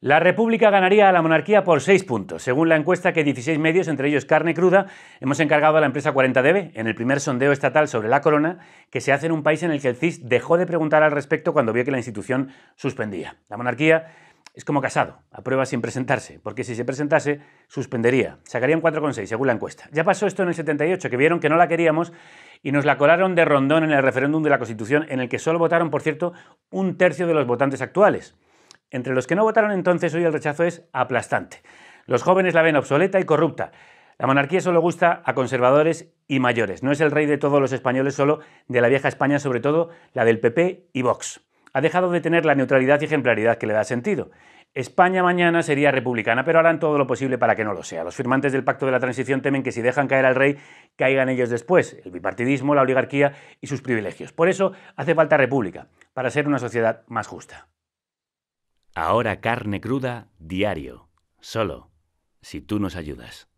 La República ganaría a la monarquía por seis puntos. Según la encuesta que 16 medios, entre ellos Carne Cruda, hemos encargado a la empresa 40DB en el primer sondeo estatal sobre la corona que se hace en un país en el que el CIS dejó de preguntar al respecto cuando vio que la institución suspendía. La monarquía es como casado, aprueba sin presentarse, porque si se presentase, suspendería. Sacarían con 4,6 según la encuesta. Ya pasó esto en el 78, que vieron que no la queríamos y nos la colaron de rondón en el referéndum de la Constitución, en el que solo votaron, por cierto, un tercio de los votantes actuales. Entre los que no votaron entonces hoy el rechazo es aplastante. Los jóvenes la ven obsoleta y corrupta. La monarquía solo gusta a conservadores y mayores. No es el rey de todos los españoles, solo de la vieja España, sobre todo la del PP y Vox. Ha dejado de tener la neutralidad y ejemplaridad que le da sentido. España mañana sería republicana, pero harán todo lo posible para que no lo sea. Los firmantes del Pacto de la Transición temen que si dejan caer al rey, caigan ellos después, el bipartidismo, la oligarquía y sus privilegios. Por eso hace falta república, para ser una sociedad más justa. Ahora carne cruda, diario, solo, si tú nos ayudas.